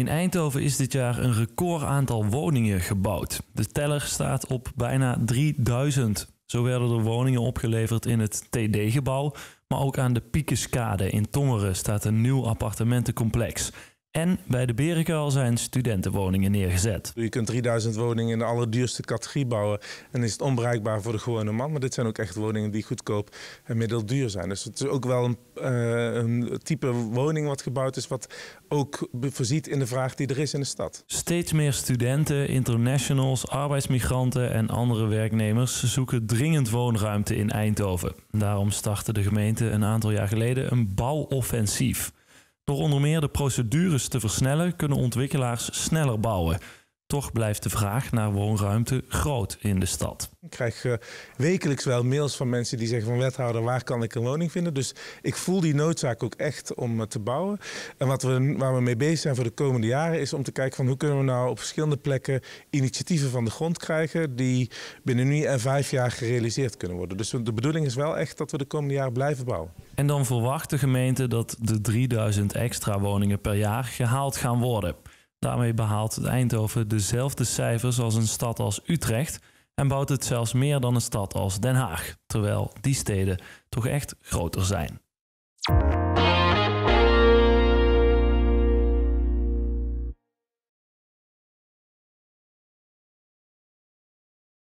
In Eindhoven is dit jaar een record aantal woningen gebouwd. De teller staat op bijna 3000. Zo werden er woningen opgeleverd in het TD-gebouw, maar ook aan de Piekenskade in Tongeren staat een nieuw appartementencomplex. En bij de Berenkuil zijn studentenwoningen neergezet. Je kunt 3000 woningen in de allerduurste categorie bouwen. En is het onbereikbaar voor de gewone man. Maar dit zijn ook echt woningen die goedkoop en middelduur zijn. Dus het is ook wel een, eh, een type woning wat gebouwd is. wat ook voorziet in de vraag die er is in de stad. Steeds meer studenten, internationals, arbeidsmigranten en andere werknemers zoeken dringend woonruimte in Eindhoven. Daarom startte de gemeente een aantal jaar geleden een bouwoffensief. Door onder meer de procedures te versnellen kunnen ontwikkelaars sneller bouwen. Toch blijft de vraag naar woonruimte groot in de stad. Ik krijg eh, wekelijks wel mails van mensen die zeggen van wethouder, waar kan ik een woning vinden? Dus ik voel die noodzaak ook echt om te bouwen. En wat we, waar we mee bezig zijn voor de komende jaren is om te kijken van hoe kunnen we nou op verschillende plekken initiatieven van de grond krijgen die binnen nu en vijf jaar gerealiseerd kunnen worden. Dus de bedoeling is wel echt dat we de komende jaren blijven bouwen. En dan verwacht de gemeente dat de 3000 extra woningen per jaar gehaald gaan worden. Daarmee behaalt Eindhoven dezelfde cijfers als een stad als Utrecht en bouwt het zelfs meer dan een stad als Den Haag, terwijl die steden toch echt groter zijn.